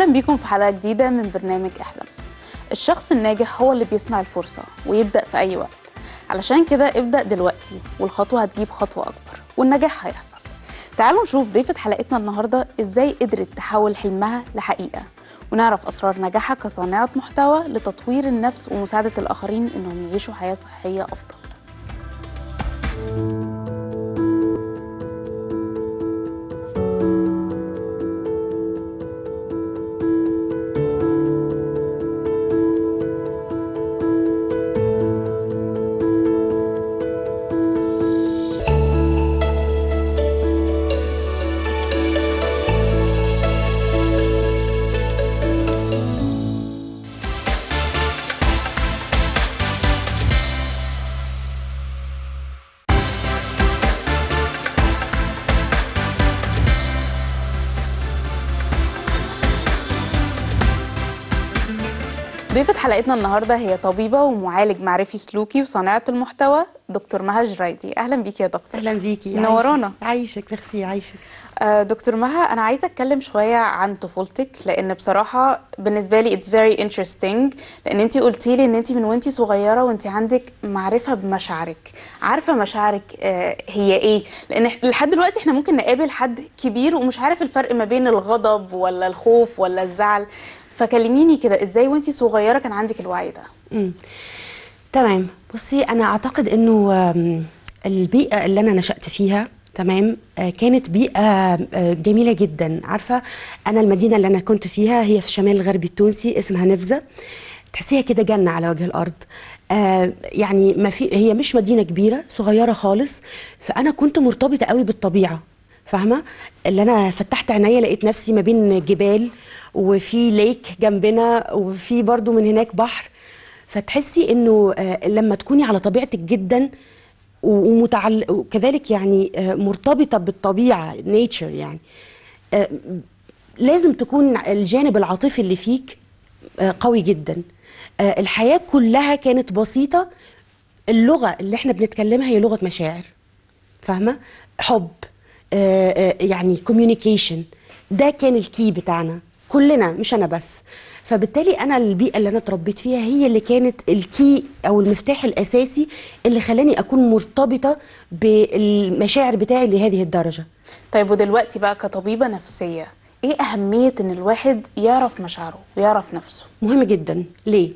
أهلا بيكم في حلقة جديدة من برنامج احلم الشخص الناجح هو اللي بيصنع الفرصة ويبدأ في أي وقت علشان كده ابدأ دلوقتي والخطوة هتجيب خطوة أكبر والنجاح هيحصل تعالوا نشوف ضيفة حلقتنا النهاردة إزاي قدرت تحول حلمها لحقيقة ونعرف أسرار نجاحها كصانعة محتوى لتطوير النفس ومساعدة الآخرين إنهم يعيشوا حياة صحية أفضل حلقتنا النهارده هي طبيبه ومعالج معرفي سلوكي وصانعه المحتوى دكتور مها جرايدي اهلا بيكي يا دكتور اهلا بيكي نورانا عايشك ميرسي عايشك آه، دكتور مها انا عايزه اتكلم شويه عن طفولتك لان بصراحه بالنسبه لي اتس فيري انترستينج لان انت قلتي لي ان انت من وانت صغيره وانت عندك معرفه بمشاعرك عارفه مشاعرك آه، هي ايه لان لحد دلوقتي احنا ممكن نقابل حد كبير ومش عارف الفرق ما بين الغضب ولا الخوف ولا الزعل فكلميني كده ازاي وانت صغيره كان عندك الوعي ده امم تمام بصي انا اعتقد انه البيئه اللي انا نشات فيها تمام آه، كانت بيئة آه، جميلة جدا عارفة أنا المدينة اللي أنا كنت فيها هي في شمال الغربي التونسي اسمها نفزة تحسيها كده جنة على وجه الأرض آه، يعني ما في هي مش مدينه كبيره صغيره خالص فانا كنت مرتبطه قوي بالطبيعه فاهمه اللي انا فتحت عينيا لقيت نفسي ما بين جبال وفي ليك جنبنا وفي برضو من هناك بحر فتحسي انه آه، لما تكوني على طبيعتك جدا ومتعل وكذلك يعني آه، مرتبطه بالطبيعه نيتشر يعني آه، لازم تكون الجانب العاطفي اللي فيك قوي جدا الحياه كلها كانت بسيطه اللغه اللي احنا بنتكلمها هي لغه مشاعر فاهمه حب آه، آه، يعني كوميونيكيشن ده كان الكي بتاعنا كلنا مش انا بس فبالتالي انا البيئه اللي انا اتربيت فيها هي اللي كانت الكي او المفتاح الاساسي اللي خلاني اكون مرتبطه بالمشاعر بتاعي لهذه الدرجه طيب ودلوقتي بقى كطبيبه نفسيه ايه اهميه ان الواحد يعرف مشاعره ويعرف نفسه مهم جدا ليه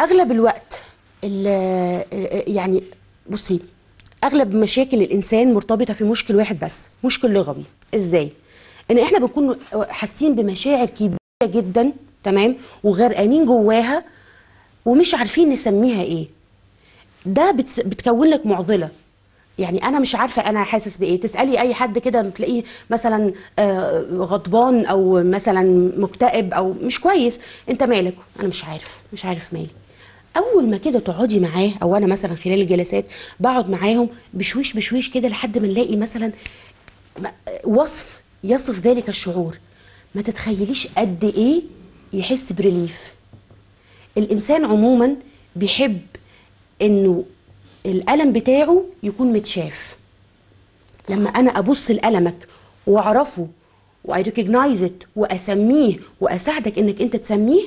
اغلب الوقت يعني بصي اغلب مشاكل الانسان مرتبطه في مشكل واحد بس مشكل لغوي ازاي ان احنا بنكون حاسين بمشاعر كبيره جدا تمام وغرقانين جواها ومش عارفين نسميها ايه ده بتس... بتكون لك معضله يعني انا مش عارفه انا حاسس بايه تسالي اي حد كده بتلاقيه مثلا آه غضبان او مثلا مكتئب او مش كويس انت مالك انا مش عارف مش عارف مالي اول ما كده تقعدي معاه او انا مثلا خلال الجلسات بقعد معاهم بشويش بشويش كده لحد ما نلاقي مثلا وصف يصف ذلك الشعور ما تتخيليش قد ايه يحس بريليف الانسان عموما بيحب انه الالم بتاعه يكون متشاف لما انا ابص لالمك واعرفه واي ات واسميه واساعدك انك انت تسميه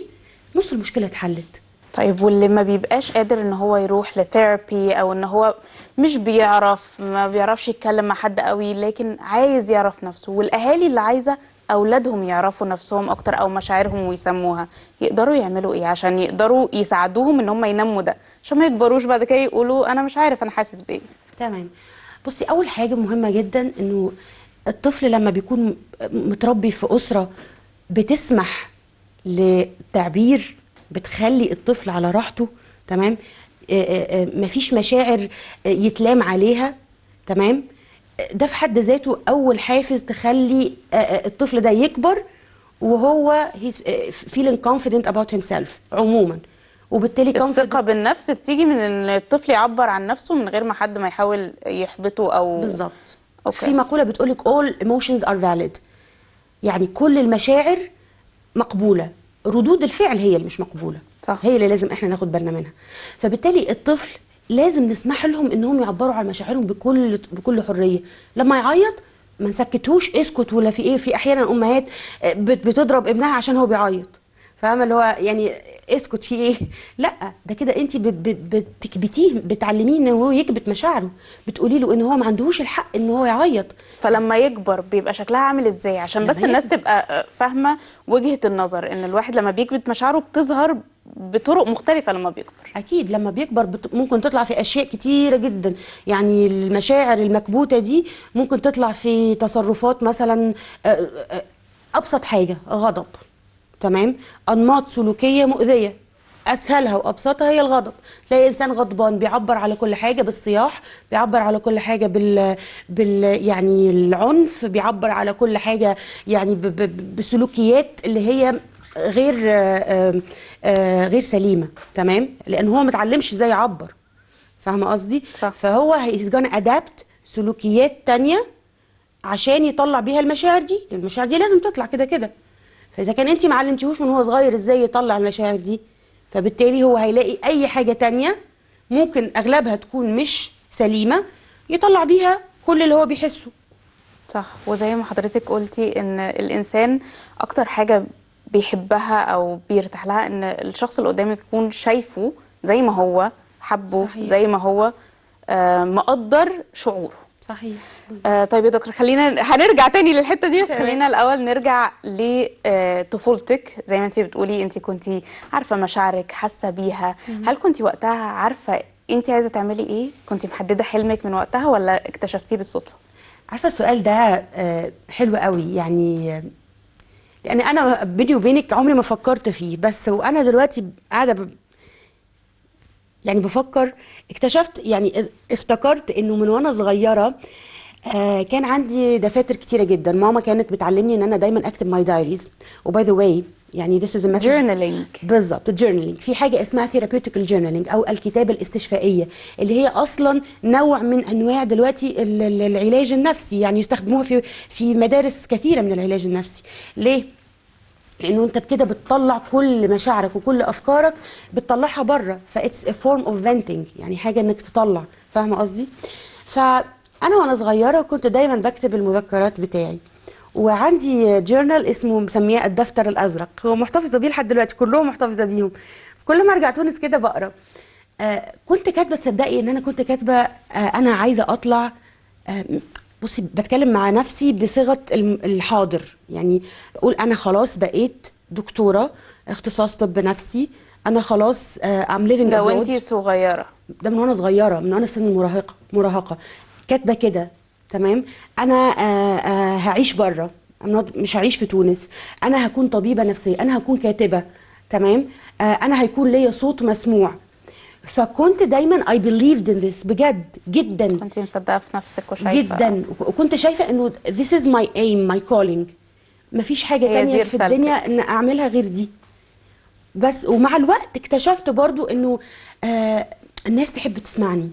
نص المشكله اتحلت طيب واللي ما بيبقاش قادر ان هو يروح لثيرابي او ان هو مش بيعرف ما بيعرفش يتكلم مع حد قوي لكن عايز يعرف نفسه والاهالي اللي عايزه اولادهم يعرفوا نفسهم اكتر او مشاعرهم ويسموها يقدروا يعملوا ايه عشان يقدروا يساعدوهم ان هم ينموا ده عشان ما يكبروش بعد كده يقولوا انا مش عارف انا حاسس بايه تمام بصي اول حاجه مهمه جدا انه الطفل لما بيكون متربي في اسره بتسمح لتعبير بتخلي الطفل على راحته تمام آه، آه، آه، مفيش مشاعر يتلام عليها تمام ده في حد ذاته اول حافز تخلي الطفل ده يكبر وهو feeling confident about himself عموما وبالتالي الثقه بالنفس بتيجي من ان الطفل يعبر عن نفسه من غير ما حد ما يحاول يحبطه او بالظبط في مقوله بتقولك all emotions are valid يعني كل المشاعر مقبوله ردود الفعل هي اللي مش مقبوله صح. هي اللي لازم احنا ناخد بالنا منها فبالتالي الطفل لازم نسمح لهم انهم يعبروا عن مشاعرهم بكل بكل حريه لما يعيط ما نسكتهوش اسكت ولا في ايه في احيانا امهات بتضرب ابنها عشان هو بيعيط فاهمه اللي هو يعني اسكت في ايه لا ده كده انت بتكبتيه بتعلميه ان هو يكبت مشاعره بتقولي له ان هو ما عندهوش الحق ان هو يعيط فلما يكبر بيبقى شكلها عامل ازاي عشان بس يكبر. الناس تبقى آه، فاهمه وجهه النظر ان الواحد لما بيكبت مشاعره بتظهر بطرق مختلفه لما بيكبر اكيد لما بيكبر بت... ممكن تطلع في اشياء كتيره جدا يعني المشاعر المكبوته دي ممكن تطلع في تصرفات مثلا آه، آه، ابسط حاجه غضب تمام انماط سلوكيه مؤذيه اسهلها وابسطها هي الغضب تلاقي انسان غضبان بيعبر على كل حاجه بالصياح بيعبر على كل حاجه بال, بال... يعني العنف بيعبر على كل حاجه يعني ب... ب... بسلوكيات اللي هي غير آه، آه، آه، غير سليمه تمام لان هو ما اتعلمش ازاي يعبر فاهمه قصدي فهو هيز ادابت سلوكيات تانية عشان يطلع بيها المشاعر دي المشاعر دي لازم تطلع كده كده فاذا كان انت ما علمتيهوش من هو صغير ازاي يطلع المشاعر دي فبالتالي هو هيلاقي اي حاجه تانية ممكن اغلبها تكون مش سليمه يطلع بيها كل اللي هو بيحسه صح وزي ما حضرتك قلتي ان الانسان اكتر حاجه بيحبها او بيرتاح لها ان الشخص اللي قدامك يكون شايفه زي ما هو حبه صحيح. زي ما هو آه، مقدر شعوره صحيح آه طيب يا دكتور خلينا هنرجع تاني للحته دي بس خلينا الاول نرجع لطفولتك آه، زي ما انت بتقولي انت كنت عارفه مشاعرك حاسه بيها هل كنت وقتها عارفه انت عايزه تعملي ايه كنت محدده حلمك من وقتها ولا اكتشفتيه بالصدفه عارفه السؤال ده آه، حلو قوي يعني آه، لان انا بيني وبينك عمري ما فكرت فيه بس وانا دلوقتي قاعده يعني بفكر اكتشفت يعني افتكرت انه من وانا صغيره آه كان عندي دفاتر كتيره جدا ماما كانت بتعلمني ان انا دايما اكتب ماي دايريز وباي ذا واي يعني ذس از مسج جورنالينج بالظبط جورنالينج في حاجه اسمها ثيرابيوتيكال جورنالينج او الكتابه الاستشفائيه اللي هي اصلا نوع من انواع دلوقتي العلاج النفسي يعني يستخدموها في في مدارس كثيره من العلاج النفسي ليه لانه انت بكده بتطلع كل مشاعرك وكل افكارك بتطلعها بره فاتس ا فورم اوف فينتنج يعني حاجه انك تطلع فاهمه قصدي فانا وانا صغيره كنت دايما بكتب المذكرات بتاعي وعندي جورنال اسمه مسمياه الدفتر الازرق هو محتفظه بيه لحد دلوقتي كلهم محتفظه بيهم كل ما ارجع تونس كده بقرا آه، كنت كاتبه تصدقي ان انا كنت كاتبه آه، انا عايزه اطلع آه، بصي بتكلم مع نفسي بصيغه الحاضر يعني اقول انا خلاص بقيت دكتوره اختصاص طب نفسي انا خلاص ام ليفنج ده وانت صغيره ده من وانا صغيره من وانا سن المراهقه مراهقه كاتبه كده تمام انا آه آه هعيش بره مش هعيش في تونس انا هكون طبيبه نفسيه انا هكون كاتبه تمام آه انا هيكون ليا صوت مسموع فكنت دايما اي بيليفد ان ذس بجد جدا كنت مصدقه في نفسك وشايفه جدا وكنت شايفه انه ذس از ماي ايم ماي كولينج مفيش حاجه تانية في الدنيا ان اعملها غير دي بس ومع الوقت اكتشفت برضو انه آه الناس تحب تسمعني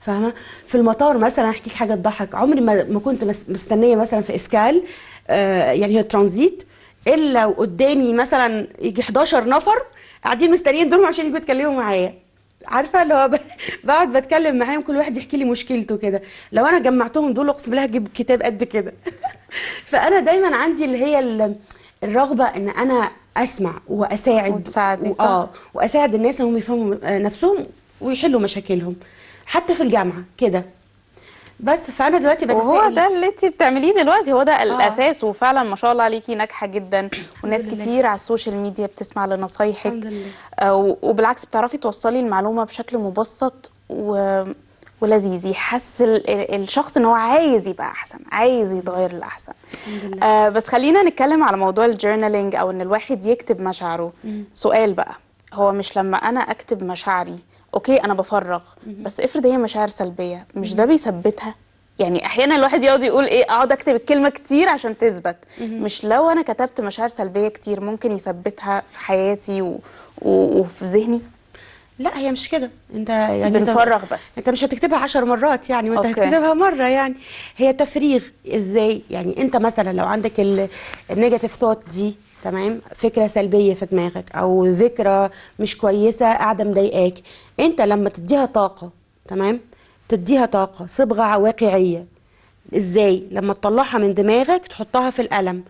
فاهمه في المطار مثلا احكي لك حاجه تضحك عمري ما ما كنت مستنيه مثلا في اسكال آه يعني هي ترانزيت الا وقدامي مثلا يجي 11 نفر قاعدين مستنيين دورهم عشان يجوا يتكلموا معايا عارفه اللي هو بقعد بتكلم معاهم كل واحد يحكي لي مشكلته كده لو انا جمعتهم دول اقسم بالله هجيب كتاب قد كده فانا دايما عندي اللي هي الرغبه ان انا اسمع واساعد اه واساعد الناس انهم يفهموا آه، نفسهم ويحلوا مشاكلهم حتى في الجامعه كده بس فانا دلوقتي بتسائل هو ده اللي انت بتعمليه دلوقتي هو ده آه. الاساس وفعلا ما شاء الله عليكي ناجحه جدا وناس كتير على السوشيال ميديا بتسمع لنصايحك الحمد لله آه، وبالعكس بتعرفي توصلي المعلومه بشكل مبسط و... ولذيذ يحس الشخص ان هو عايز يبقى احسن عايز يتغير للاحسن آه بس خلينا نتكلم على موضوع الجورنالينج او ان الواحد يكتب مشاعره سؤال بقى هو مش لما انا اكتب مشاعري اوكي انا بفرغ بس افرض هي مشاعر سلبيه مش ده بيثبتها يعني احيانا الواحد يقعد يقول ايه اقعد اكتب الكلمه كتير عشان تثبت مش لو انا كتبت مشاعر سلبيه كتير ممكن يثبتها في حياتي و... و... وفي ذهني لا هي مش كده انت يعني بنفرغ بس انت مش هتكتبها عشر مرات يعني وانت هتكتبها مره يعني هي تفريغ ازاي يعني انت مثلا لو عندك النيجاتيف ثوت دي تمام فكره سلبيه في دماغك او ذكرى مش كويسه قاعده مضايقاك انت لما تديها طاقه تمام تديها طاقه صبغه واقعيه ازاي لما تطلعها من دماغك تحطها في القلم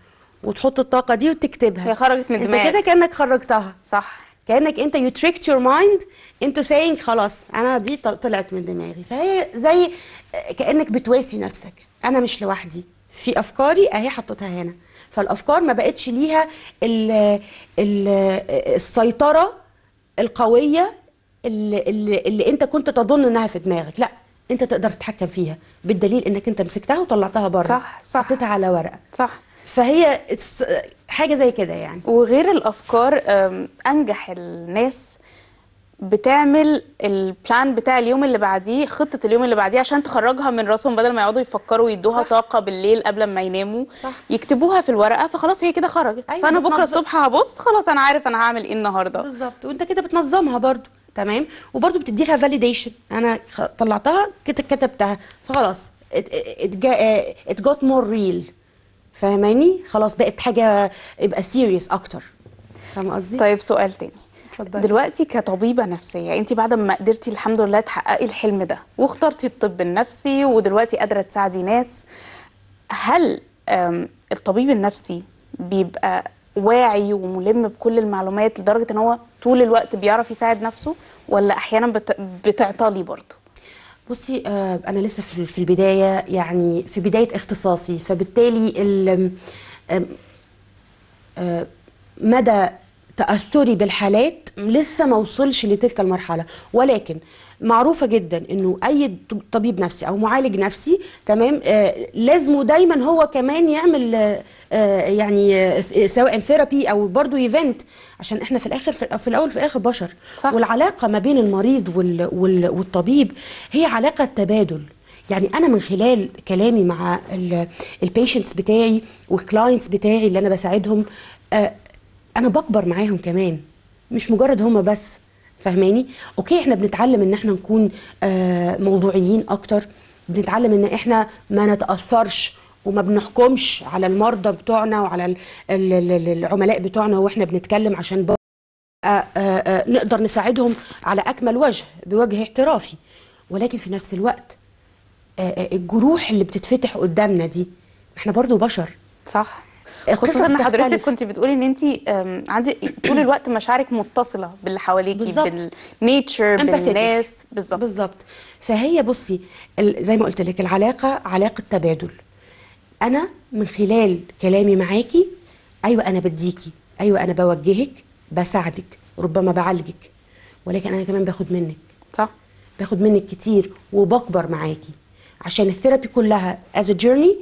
وتحط الطاقه دي وتكتبها هي خرجت من دماغك انت كده كانك خرجتها صح كانك انت يو تريكت يور مايند انتو ساينج خلاص انا دي طلعت من دماغي فهي زي كانك بتواسي نفسك انا مش لوحدي في افكاري اهي حطيتها هنا فالافكار ما بقتش ليها الـ الـ السيطره القويه اللي, اللي, اللي انت كنت تظن انها في دماغك لا انت تقدر تتحكم فيها بالدليل انك انت مسكتها وطلعتها بره صح صح حطيتها على ورقه صح فهي حاجه زي كده يعني وغير الافكار انجح الناس بتعمل البلان بتاع اليوم اللي بعديه خطه اليوم اللي بعديه عشان تخرجها من راسهم بدل ما يقعدوا يفكروا صح. طاقه بالليل قبل ما يناموا صح. يكتبوها في الورقه فخلاص هي كده خرجت أيوة فانا بكره الصبح هبص خلاص انا عارف انا هعمل ايه النهارده بالظبط وانت كده بتنظمها برضو تمام وبرضو بتدي لها فاليديشن انا طلعتها كتبتها فخلاص ات جات مور ريل فاهماني خلاص بقت حاجه يبقى سيريس اكتر فاهمه قصدي طيب سؤال تاني اتفضلي دلوقتي كطبيبه نفسيه يعني انت بعد ما قدرتي الحمد لله تحققي الحلم ده واخترتي الطب النفسي ودلوقتي قادره تساعدي ناس هل الطبيب النفسي بيبقى واعي وملم بكل المعلومات لدرجه ان هو طول الوقت بيعرف يساعد نفسه ولا احيانا بتعطلي برضه بصي آه، انا لسه في البدايه يعني في بدايه اختصاصي فبالتالي آه، مدى تاثري بالحالات لسه ما وصلش لتلك المرحله ولكن معروفه جدا انه اي طبيب نفسي او معالج نفسي تمام آه لازمه دايما هو كمان يعمل آه, آه، يعني آه سواء ثيرابي او برضه ايفنت عشان احنا في الاخر في الاول وفي الاخر بشر صح. والعلاقه ما بين المريض وال وال والطبيب هي علاقه تبادل يعني انا من خلال كلامي مع البيشنتس بتاعي والكلاينتس بتاعي اللي انا بساعدهم آه انا بكبر معاهم كمان مش مجرد هما بس فاهماني اوكي احنا بنتعلم ان احنا نكون آه موضوعيين اكتر بنتعلم ان احنا ما نتاثرش وما بنحكمش على المرضى بتوعنا وعلى العملاء بتوعنا واحنا بنتكلم عشان آآ آه، آه، آه، نقدر نساعدهم على اكمل وجه بوجه احترافي ولكن في نفس الوقت الجروح اللي بتتفتح قدامنا دي احنا برضو بشر صح آه، خصوصا ان حضرتك كنت بتقولي ان انت عندي طول الوقت مشاعرك متصله باللي حواليكي بالنيتشر بالناس بالظبط بالظبط فهي بصي زي ما قلت لك العلاقه علاقه تبادل انا من خلال كلامي معاكي ايوه انا بديكي ايوه انا بوجهك بساعدك ربما بعالجك ولكن انا كمان باخد منك صح باخد منك كتير وبكبر معاكي عشان الثيرابي كلها از a journey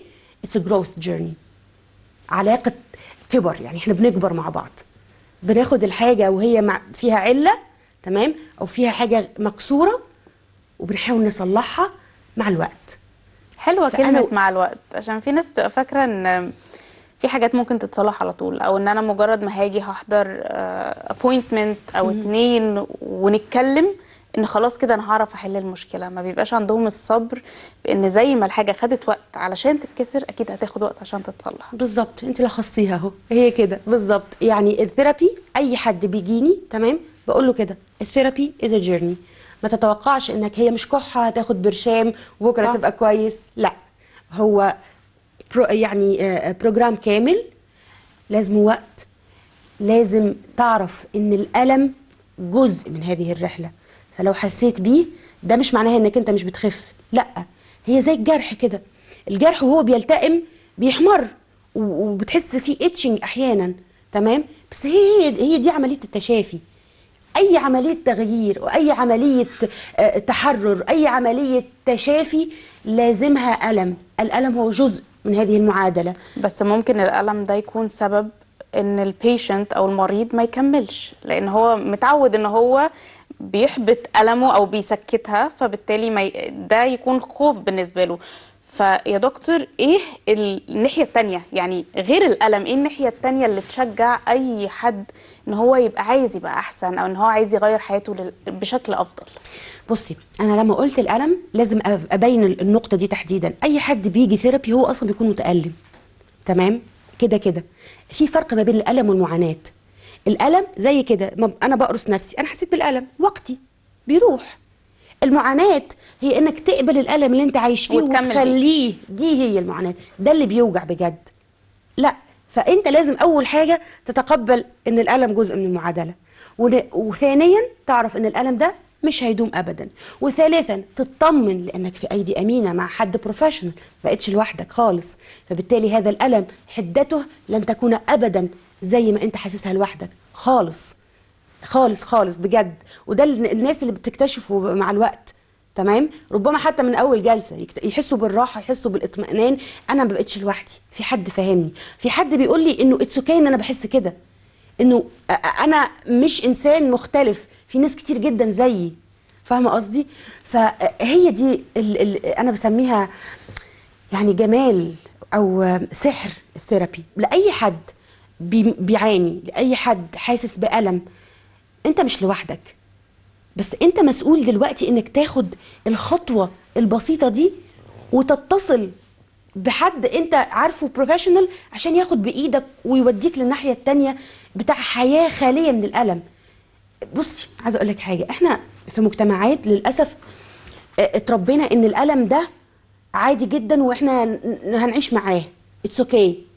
it's a growth journey علاقه كبر يعني احنا بنكبر مع بعض بناخد الحاجه وهي مع فيها عله تمام او فيها حاجه مكسوره وبنحاول نصلحها مع الوقت حلوه كلمه مع الوقت عشان في ناس بتبقى فاكره ان في حاجات ممكن تتصلح على طول او ان انا مجرد ما هاجي هحضر ابوينتمنت آه، او اتنين ونتكلم ان خلاص كده انا هعرف احل المشكله ما بيبقاش عندهم الصبر ان زي ما الحاجه خدت وقت علشان تتكسر اكيد هتاخد وقت عشان تتصلح بالظبط انت لخصتيها اهو هي كده بالظبط يعني الثيرابي اي حد بيجيني تمام بقول له كده الثيرابي از ا جيرني ما تتوقعش انك هي مش كحه هتاخد برشام وبكره تبقى كويس لا هو برو يعني بروجرام آه، كامل لازم وقت لازم تعرف ان الالم جزء من هذه الرحله فلو حسيت بيه ده مش معناه انك انت مش بتخف لا هي زي الجرح كده الجرح وهو بيلتئم بيحمر وبتحس فيه اتشنج احيانا تمام بس هي هي دي عمليه التشافي اي عمليه تغيير واي عمليه آه، تحرر اي عمليه تشافي لازمها الم الالم هو جزء من هذه المعادله بس ممكن الالم ده يكون سبب ان البيشنت او المريض ما يكملش لان هو متعود ان هو بيحبط ألمه أو بيسكتها فبالتالي ما ي... ده يكون خوف بالنسبة له فيا دكتور ايه الناحيه التانية يعني غير الالم ايه الناحيه التانية اللي تشجع اي حد ان هو يبقى عايز يبقى احسن او ان هو عايز يغير حياته بشكل افضل بصي انا لما قلت الالم لازم ابين النقطه دي تحديدا اي حد بيجي ثيرابي هو اصلا بيكون متالم تمام كده كده في فرق ما بين الالم والمعاناه الألم زي كده أنا بقرص نفسي أنا حسيت بالألم وقتي بيروح المعاناة هي إنك تقبل الألم اللي أنت عايش فيه وتخليه دي هي المعاناة ده اللي بيوجع بجد لا فأنت لازم أول حاجة تتقبل إن الألم جزء من المعادلة وثانيا تعرف إن الألم ده مش هيدوم ابدا وثالثا تطمن لانك في ايدي امينه مع حد بروفيشنال ما بقتش لوحدك خالص فبالتالي هذا الالم حدته لن تكون ابدا زي ما انت حاسسها لوحدك خالص خالص خالص بجد وده الناس اللي بتكتشفه مع الوقت تمام ربما حتى من اول جلسه يحسوا بالراحه يحسوا بالاطمئنان انا ما بقتش لوحدي في حد فاهمني في حد بيقول لي انه اتس اوكي ان انا بحس كده انه انا مش انسان مختلف في ناس كتير جدا زيي فاهمه قصدي فهي دي ال انا بسميها يعني جمال او سحر الثيرابي لاي حد بيعاني لاي حد حاسس بالم انت مش لوحدك بس انت مسؤول دلوقتي انك تاخد الخطوه البسيطه دي وتتصل بحد انت عارفه بروفيشنال عشان ياخد بايدك ويوديك للناحيه التانية بتاع حياه خاليه من الالم بصي عايزه اقول لك حاجه احنا في مجتمعات للاسف آه، اتربينا ان الالم ده عادي جدا واحنا هنعيش معاه اتس اوكي okay.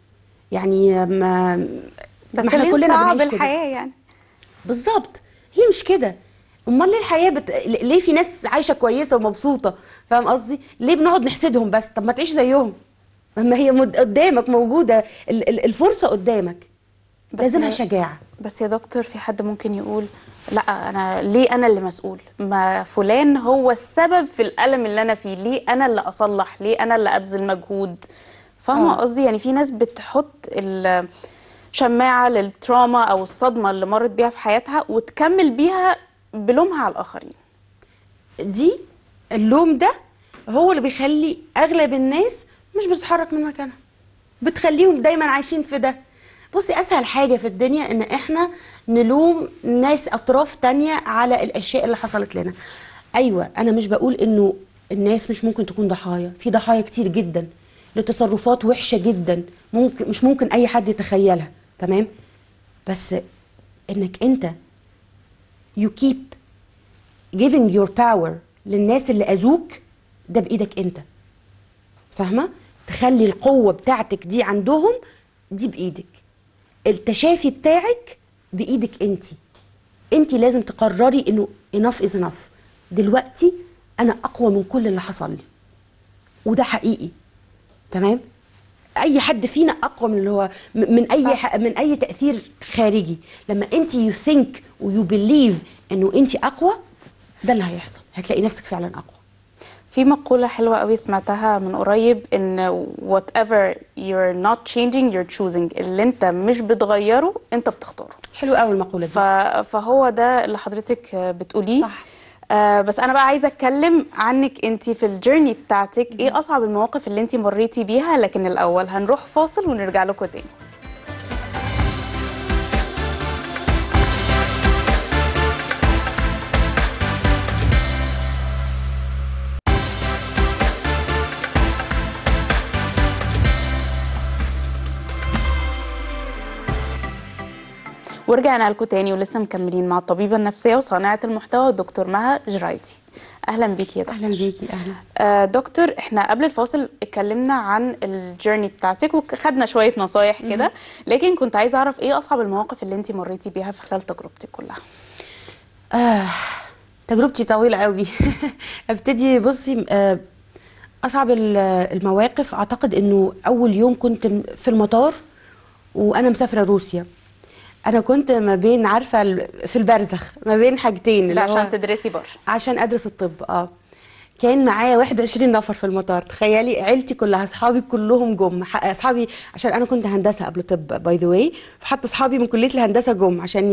يعني ما بس احنا كلنا صعب الحياه يعني بالظبط هي مش كده امال ليه الحياه بت... ليه في ناس عايشه كويسه ومبسوطه فاهم قصدي ليه بنقعد نحسدهم بس طب ما تعيش زيهم ما هي مد... قدامك موجوده الفرصه قدامك بس لازمها شجاعه بس يا دكتور في حد ممكن يقول لا انا ليه انا اللي مسؤول ما فلان هو السبب في الالم اللي انا فيه ليه انا اللي اصلح ليه انا اللي ابذل مجهود فاهمه اه. قصدي يعني في ناس بتحط شماعه للتراما او الصدمه اللي مرت بيها في حياتها وتكمل بيها بلومها على الاخرين دي اللوم ده هو اللي بيخلي اغلب الناس مش بتتحرك من مكانها بتخليهم دايما عايشين في ده بصي اسهل حاجه في الدنيا ان احنا نلوم ناس اطراف تانية على الاشياء اللي حصلت لنا ايوه انا مش بقول انه الناس مش ممكن تكون ضحايا في ضحايا كتير جدا لتصرفات وحشه جدا ممكن مش ممكن اي حد يتخيلها تمام بس انك انت you keep giving your power للناس اللي اذوك ده بايدك انت فاهمه تخلي القوه بتاعتك دي عندهم دي بايدك التشافي بتاعك بايدك انت انت لازم تقرري انه enough is enough دلوقتي انا اقوى من كل اللي حصل لي وده حقيقي تمام اي حد فينا اقوى من اللي هو من اي صح. من اي تاثير خارجي لما انت يو ثينك ويو بليف انه انت اقوى ده اللي هيحصل هتلاقي نفسك فعلا اقوى في مقولة حلوة قوي سمعتها من قريب ان وات whatever you're نوت changing يور choosing اللي انت مش بتغيره انت بتختاره حلو قوي المقولة دي فهو ده اللي حضرتك بتقوليه صح آه بس انا بقى عايزه اتكلم عنك انت في الجيرني بتاعتك ايه اصعب المواقف اللي انت مريتي بيها لكن الاول هنروح فاصل ونرجع لكم تاني ورجعنا لكم تاني ولسه مكملين مع الطبيبه النفسيه وصانعه المحتوى الدكتور مها جرايدي اهلا بيكي يا دكتور اهلا بيكي اهلا آه، دكتور احنا قبل الفاصل اتكلمنا عن الجيرني بتاعتك وخدنا شويه نصايح كده لكن كنت عايزه اعرف ايه اصعب المواقف اللي انت مريتي بيها في خلال تجربتك كلها آه تجربتي طويله قوي ابتدي بصي آه، اصعب المواقف اعتقد انه اول يوم كنت في المطار وانا مسافره روسيا انا كنت ما بين عارفه في البرزخ ما بين حاجتين لا عشان تدرسي بره عشان ادرس الطب اه كان معايا 21 نفر في المطار تخيلي عيلتي كلها اصحابي كلهم جم اصحابي عشان انا كنت هندسه قبل طب باي ذا واي فحتى اصحابي من كليه الهندسه جم عشان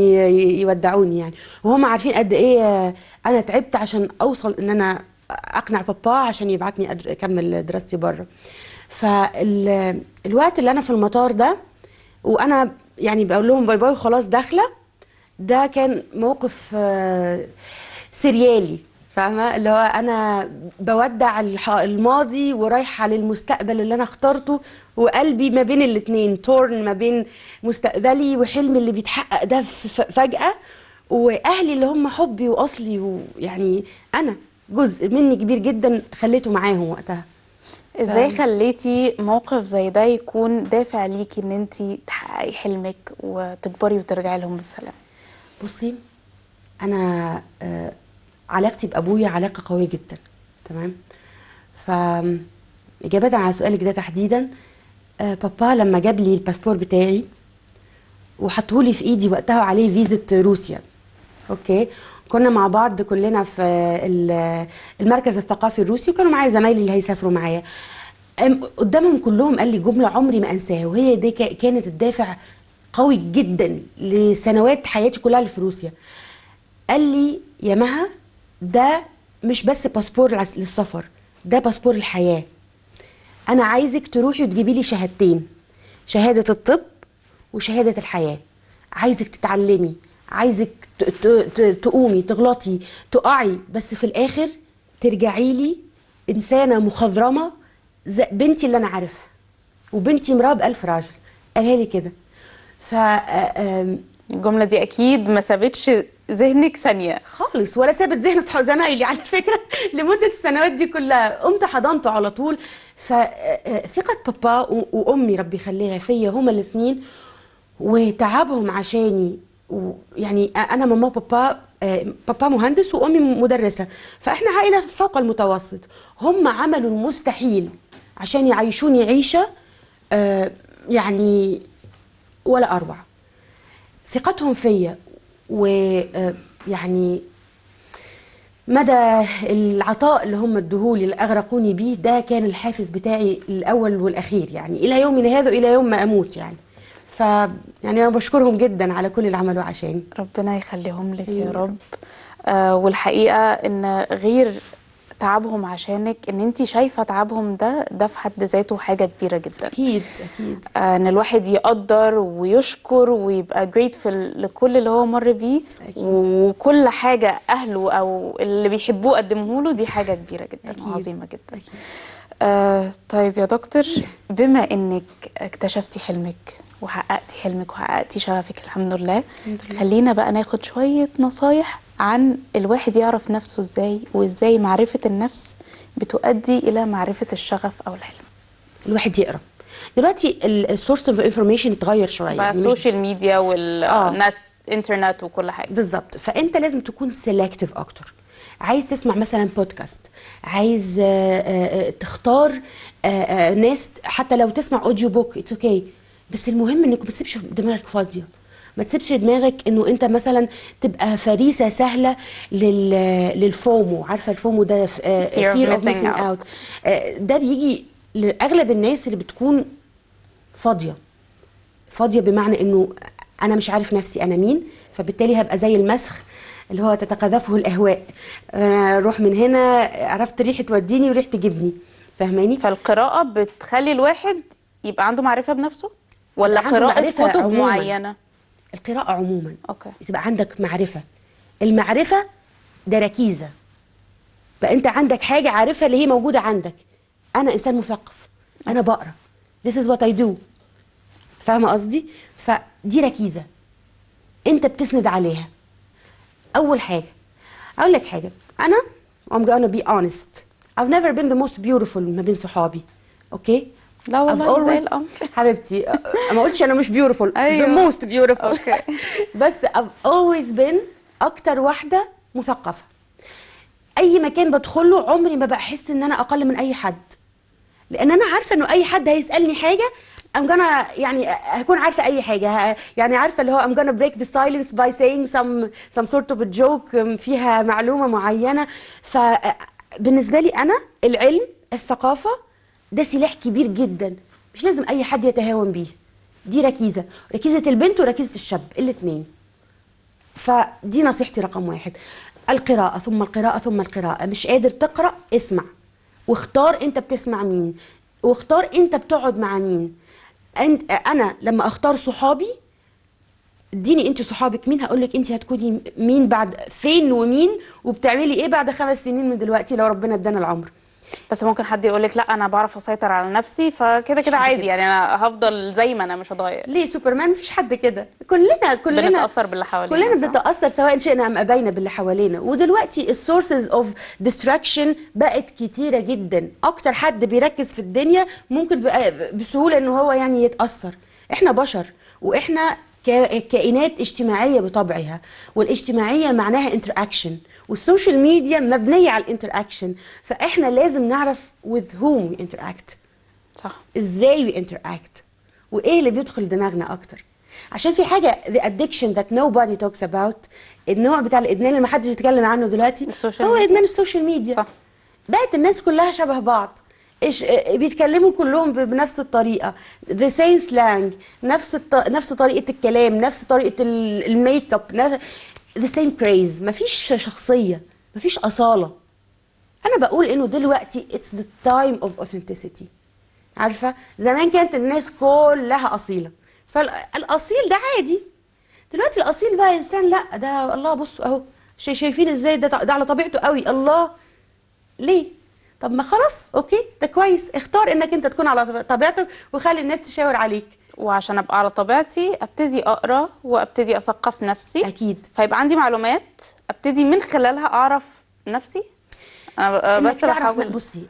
يودعوني يعني وهم عارفين قد ايه انا تعبت عشان اوصل ان انا اقنع بابا عشان يبعتني اكمل دراستي بره فالوقت اللي انا في المطار ده وانا يعني بقول لهم باي باي وخلاص داخله ده كان موقف آه، سريالي فاهمه اللي هو انا بودع الماضي ورايحه للمستقبل اللي انا اخترته وقلبي ما بين الاثنين تورن ما بين مستقبلي وحلمي اللي بيتحقق ده فجاه واهلي اللي هم حبي واصلي ويعني انا جزء مني كبير جدا خليته معاهم وقتها ازاي خليتي موقف زي ده يكون دافع ليكي ان انت تحققي حلمك وتكبري وترجعي لهم بالسلام بصي انا آه، علاقتي بابويا علاقه قويه جدا تمام ف اجابه على سؤالك ده تحديدا آه، بابا لما جاب لي الباسبور بتاعي وحطهولي في ايدي وقتها عليه فيزا روسيا اوكي كنا مع بعض كلنا في المركز الثقافي الروسي وكانوا معايا زمايلي اللي هيسافروا معايا قدامهم كلهم قال لي جمله عمري ما انساها وهي دي كانت الدافع قوي جدا لسنوات حياتي كلها اللي في روسيا قال لي يا مها ده مش بس باسبور للسفر ده باسبور الحياه انا عايزك تروحي وتجيبي لي شهادتين شهاده الطب وشهاده الحياه عايزك تتعلمي عايزك تقومي تغلطي تقعي بس في الاخر ترجعي لي انسانه مخضرمه بنتي اللي انا عارفها وبنتي مراه بألف راجل قالها لي كده ف آه، الجمله دي اكيد ما سابتش ذهنك ثانيه خالص ولا سابت ذهن زمايلي على فكره لمده السنوات دي كلها قمت حضنته على طول فثقه آه، آه، بابا وامي ربي يخليها فيا هما الاثنين وتعبهم عشاني يعني انا ماما وبابا آه، بابا مهندس وامي مدرسه فاحنا عائله فوق المتوسط هم عملوا المستحيل عشان يعيشوني عيشه آه، يعني ولا اروع ثقتهم فيا ويعني آه، مدى العطاء اللي هم ادوهولي اللي اغرقوني بيه ده كان الحافز بتاعي الاول والاخير يعني الى يومنا هذا الى يوم ما اموت يعني ف يعني انا بشكرهم جدا على كل اللي عملوه عشاني ربنا يخليهم لك يا رب آه والحقيقه ان غير تعبهم عشانك ان انت شايفه تعبهم ده ده في حد ذاته حاجه كبيره جدا اكيد اكيد آه ان الواحد يقدر ويشكر ويبقى جريتفل لكل اللي هو مر بيه وكل حاجه اهله او اللي بيحبوه قدمه له دي حاجه كبيره جدا أكيد. وعظيمه جدا أكيد. آه طيب يا دكتور بما انك اكتشفتي حلمك وحققتي حلمك وحققتي شغفك الحمد لله خلينا بقى ناخد شويه نصايح عن الواحد يعرف نفسه ازاي وازاي معرفه النفس بتؤدي الى معرفه الشغف او الحلم الواحد يقرا دلوقتي السورس اوف انفورميشن اتغير شويه بقى السوشيال ميديا والنت انترنت وكل حاجه بالظبط فانت لازم تكون سيلكتيف اكتر عايز تسمع مثلا بودكاست عايز آآ آه، آآ آه، آه، تختار آآ ناس حتى لو تسمع اوديو بوك اتس اوكي okay. بس المهم انك ما تسيبش دماغك فاضيه ما تسيبش دماغك انه انت مثلا تبقى فريسه سهله لل... للفومو عارفه الفومو ده فير اوف ميسنج اوت ده بيجي لاغلب الناس اللي بتكون فاضيه فاضيه بمعنى انه انا مش عارف نفسي انا مين فبالتالي هبقى زي المسخ اللي هو تتقاذفه الاهواء اروح آه، من هنا عرفت ريحه توديني وريحه تجيبني فاهماني فالقراءه بتخلي الواحد يبقى عنده معرفه بنفسه ولا قراءة كتب عموماً. معينة القراءة أوكي. تبقى عندك معرفة المعرفة ده ركيزة بقى أنت عندك حاجة عارفها اللي هي موجودة عندك أنا إنسان مثقف أنا بقرأ this is what I do فاهمة قصدي؟ فدي ركيزة أنت بتسند عليها أول حاجة أقول لك حاجة أنا I'm gonna be honest I've never been the most beautiful ما بين صحابي أوكي؟ لا والله زي الأمر حبيبتي أه، ما قلتش انا مش بيوتيفول أيوة. the most beautiful بس I've always been اكتر واحده مثقفه اي مكان بدخله عمري ما بحس ان انا اقل من اي حد لان انا عارفه انه اي حد هيسالني حاجه ام جانا يعني هكون عارفه اي حاجه يعني عارفه اللي هو ام جانا بريك ذا سايلنس باي سينج سم سم سورت اوف جوك فيها معلومه معينه فبالنسبه لي انا العلم الثقافه ده سلاح كبير جدا مش لازم اي حد يتهاون بيه دي ركيزه ركيزه البنت وركيزه الشاب الاثنين فدي نصيحتي رقم واحد القراءة ثم القراءة ثم القراءة مش قادر تقرأ اسمع واختار انت بتسمع مين واختار انت بتقعد مع مين انت انا لما اختار صحابي اديني انت صحابك مين هقول لك انت هتكوني مين بعد فين ومين وبتعملي ايه بعد خمس سنين من دلوقتي لو ربنا ادانا العمر بس ممكن حد يقول لك لا انا بعرف اسيطر على نفسي فكده كده عادي يعني انا هفضل زي ما انا مش هتغير ليه سوبرمان مفيش حد كده كلنا كلنا بنتاثر باللي حوالينا كلنا بنتاثر سواء شئنا ام ابينا باللي حوالينا ودلوقتي السورسز اوف ديستراكشن بقت كتيره جدا اكتر حد بيركز في الدنيا ممكن بسهوله ان هو يعني يتاثر احنا بشر واحنا كائنات اجتماعيه بطبعها والاجتماعيه معناها انتر اكشن والسوشيال ميديا مبنيه على الانتراكشن فاحنا لازم نعرف with whom we interact صح ازاي we interact وايه اللي بيدخل دماغنا اكتر عشان في حاجه the addiction that nobody talks about النوع بتاع الادمان اللي محدش بيتكلم عنه دلوقتي هو ادمان السوشيال ميديا صح بقت الناس كلها شبه بعض إيش آه، بيتكلموا كلهم بنفس الطريقه ذا سيم سلانج نفس الط... نفس طريقه الكلام نفس طريقه الميك اب نفس... ذا سيم كريز مفيش شخصيه مفيش اصاله انا بقول انه دلوقتي اتس ذا تايم اوف اوثنتسيتي عارفه زمان كانت الناس كلها اصيله فالاصيل ده عادي دلوقتي الاصيل بقى انسان لا ده الله بصوا اهو شايفين ازاي ده ده على طبيعته قوي الله ليه طب ما خلاص اوكي ده كويس اختار انك انت تكون على طبيعتك وخلي الناس تشاور عليك وعشان ابقى على طبيعتي ابتدي اقرا وابتدي اثقف نفسي اكيد فيبقى عندي معلومات ابتدي من خلالها اعرف نفسي انا آه، بس بحاول بصي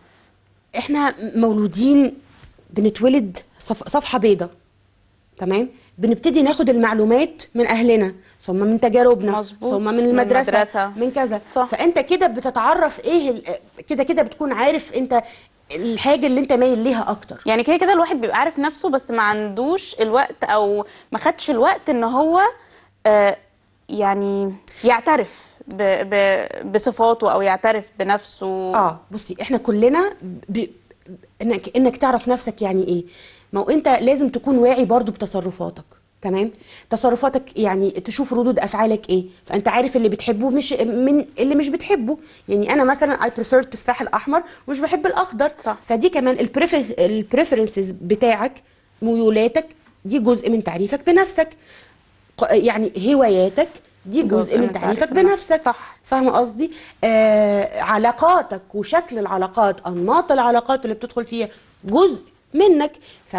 احنا مولودين بنتولد صف... صفحه بيضه تمام بنبتدي ناخد المعلومات من اهلنا ثم من تجاربنا مزبوط. ثم من المدرسه من, المدرسة. من كذا صح. فانت كده بتتعرف ايه ال... كده كده بتكون عارف انت الحاجه اللي انت مايل ليها اكتر يعني كده كده الواحد بيبقى عارف نفسه بس ما عندوش الوقت او ما خدش الوقت ان هو آه، يعني يعترف بصفاته او يعترف بنفسه اه بصي احنا كلنا انك انك تعرف نفسك يعني ايه ما هو انت لازم تكون واعي برضو بتصرفاتك تمام تصرفاتك يعني تشوف ردود افعالك ايه فانت عارف اللي بتحبه مش من اللي مش بتحبه يعني انا مثلا اي بريفير التفاح الاحمر ومش بحب الاخضر صح. فدي كمان البريفرنسز بتاعك ميولاتك دي جزء من تعريفك بنفسك يعني هواياتك دي جزء, جزء من تعريفك بنفسك صح فاهمه قصدي آه علاقاتك وشكل العلاقات انماط العلاقات اللي بتدخل فيها جزء منك ف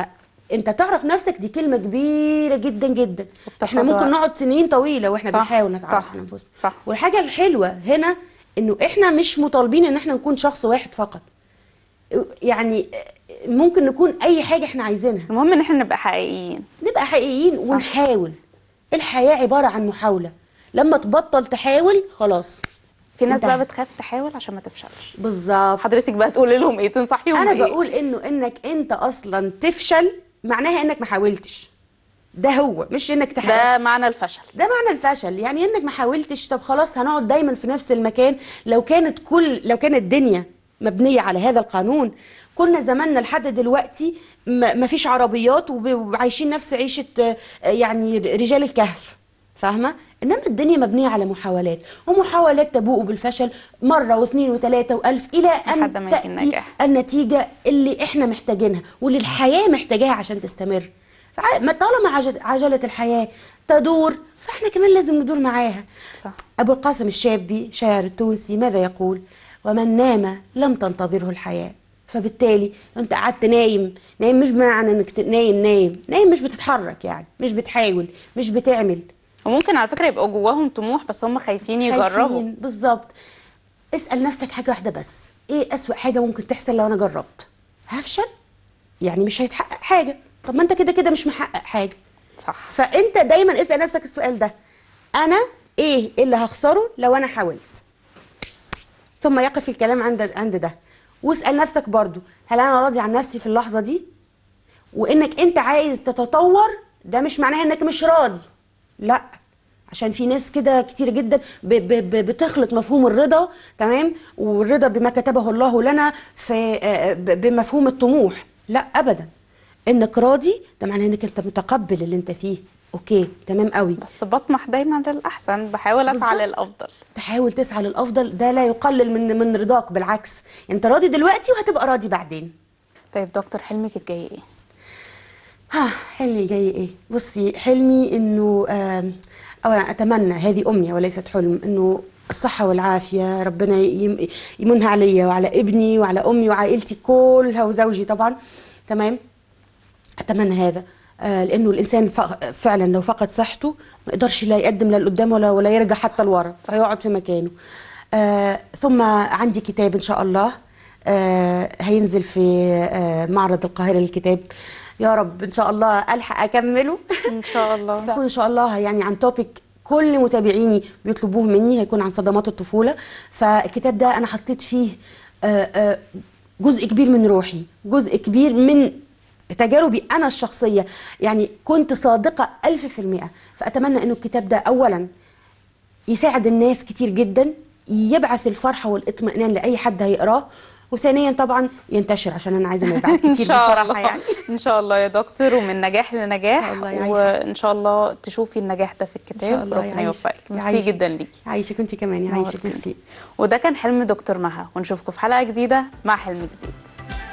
انت تعرف نفسك دي كلمه كبيره جدا جدا احنا ممكن نقعد سنين طويله واحنا صح بنحاول نتعرف على انفسنا صح والحاجه الحلوه هنا انه احنا مش مطالبين ان احنا نكون شخص واحد فقط يعني ممكن نكون اي حاجه احنا عايزينها المهم ان احنا نبقى حقيقيين نبقى حقيقيين صح. ونحاول الحياه عباره عن محاوله لما تبطل تحاول خلاص في ناس بقى بتخاف تحاول عشان ما تفشلش بالظبط حضرتك بقى تقولي لهم ايه تنصحيهم انا بقول انه انك انت اصلا تفشل معناها انك ما حاولتش ده هو مش انك تحقق ده معنى الفشل ده معنى الفشل يعني انك ما حاولتش طب خلاص هنقعد دايما في نفس المكان لو كانت كل لو كانت الدنيا مبنيه على هذا القانون كنا زماننا لحد دلوقتي ما فيش عربيات وعايشين نفس عيشه آه، يعني رجال الكهف فاهمه انما الدنيا مبنيه على محاولات ومحاولات تبوء بالفشل مره واثنين وثلاثه والف الى ان تاتي النجاح. النتيجه اللي احنا محتاجينها واللي الحياه محتاجاها عشان تستمر ما طالما عجله الحياه تدور فاحنا كمان لازم ندور معاها صح. ابو القاسم الشابي شاعر التونسي ماذا يقول ومن نام لم تنتظره الحياه فبالتالي انت قعدت نايم نايم مش بمعنى انك نايم نايم نايم مش بتتحرك يعني مش بتحاول مش بتعمل وممكن على فكره يبقوا جواهم طموح بس هم خايفين يجربوا خايفين بالظبط اسال نفسك حاجه واحده بس ايه اسوا حاجه ممكن تحصل لو انا جربت هفشل يعني مش هيتحقق حاجه طب ما انت كده كده مش محقق حاجه صح فانت دايما اسال نفسك السؤال ده انا ايه اللي هخسره لو انا حاولت ثم يقف الكلام عند عند ده واسال نفسك برضو هل انا راضي عن نفسي في اللحظه دي وانك انت عايز تتطور ده مش معناه انك مش راضي لا عشان في ناس كده كتير جدا بتخلط مفهوم الرضا تمام والرضا بما كتبه الله لنا في آه، آه، بمفهوم الطموح لا ابدا انك راضي ده معناه انك انت متقبل اللي انت فيه اوكي تمام قوي بس بطمح دايما للاحسن بحاول اسعى للافضل تحاول تسعى للافضل ده لا يقلل من من رضاك بالعكس انت راضي دلوقتي وهتبقى راضي بعدين طيب دكتور حلمك الجاي ايه ها حلمي الجاي ايه بصي حلمي انه اولا اتمنى هذه امنيه وليست حلم انه الصحة والعافية ربنا يمنها عليا وعلى ابني وعلى أمي وعائلتي كلها وزوجي طبعا تمام أتمنى هذا آه لأنه الإنسان فعلا لو فقد صحته ما يقدرش لا يقدم لا لقدام ولا ولا يرجع حتى لورا هيقعد في مكانه آه ثم عندي كتاب إن شاء الله آه هينزل في آه، معرض القاهرة للكتاب يا رب ان شاء الله الحق اكمله ان شاء الله هيكون ان شاء الله يعني عن توبيك كل متابعيني بيطلبوه مني هيكون عن صدمات الطفوله فالكتاب ده انا حطيت فيه آه، آه، جزء كبير من روحي جزء كبير من تجاربي أنا الشخصية يعني كنت صادقة ألف في المئة فأتمنى أنه الكتاب ده أولا يساعد الناس كتير جدا يبعث الفرحة والاطمئنان لأي حد هيقراه وثانيا طبعا ينتشر عشان انا عايزه مبيعات كتير بصراحه يعني ان شاء الله يا دكتور ومن نجاح لنجاح وان شاء الله تشوفي النجاح ده في الكتاب ربنا يوفقك ميرسي جدا ليكي عايشك انت كمان يعيشك ميرسي وده كان حلم دكتور مها ونشوفكم في حلقه جديده مع حلم جديد